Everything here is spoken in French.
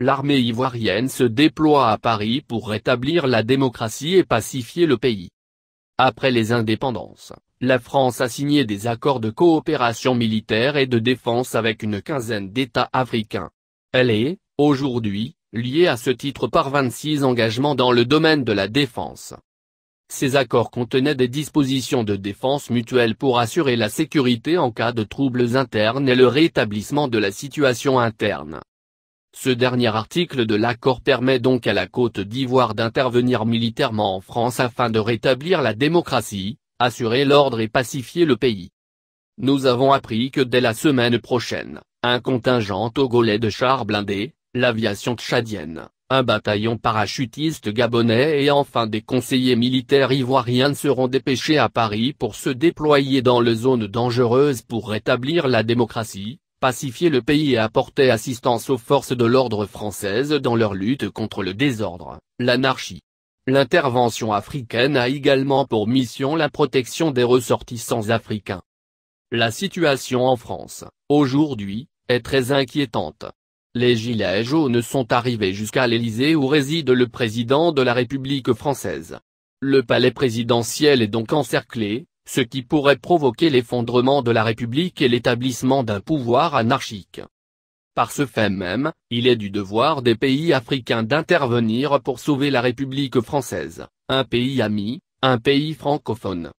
l'armée ivoirienne se déploie à Paris pour rétablir la démocratie et pacifier le pays. Après les indépendances, la France a signé des accords de coopération militaire et de défense avec une quinzaine d'États africains. Elle est, aujourd'hui, liée à ce titre par 26 engagements dans le domaine de la défense. Ces accords contenaient des dispositions de défense mutuelle pour assurer la sécurité en cas de troubles internes et le rétablissement de la situation interne. Ce dernier article de l'accord permet donc à la Côte d'Ivoire d'intervenir militairement en France afin de rétablir la démocratie, assurer l'ordre et pacifier le pays. Nous avons appris que dès la semaine prochaine, un contingent togolais de chars blindés, l'aviation tchadienne, un bataillon parachutiste gabonais et enfin des conseillers militaires ivoiriens seront dépêchés à Paris pour se déployer dans les zones dangereuses pour rétablir la démocratie, pacifier le pays et apporter assistance aux forces de l'ordre françaises dans leur lutte contre le désordre, l'anarchie. L'intervention africaine a également pour mission la protection des ressortissants africains. La situation en France, aujourd'hui, est très inquiétante. Les gilets jaunes sont arrivés jusqu'à l'Élysée où réside le président de la République française. Le palais présidentiel est donc encerclé, ce qui pourrait provoquer l'effondrement de la République et l'établissement d'un pouvoir anarchique. Par ce fait même, il est du devoir des pays africains d'intervenir pour sauver la République française, un pays ami, un pays francophone.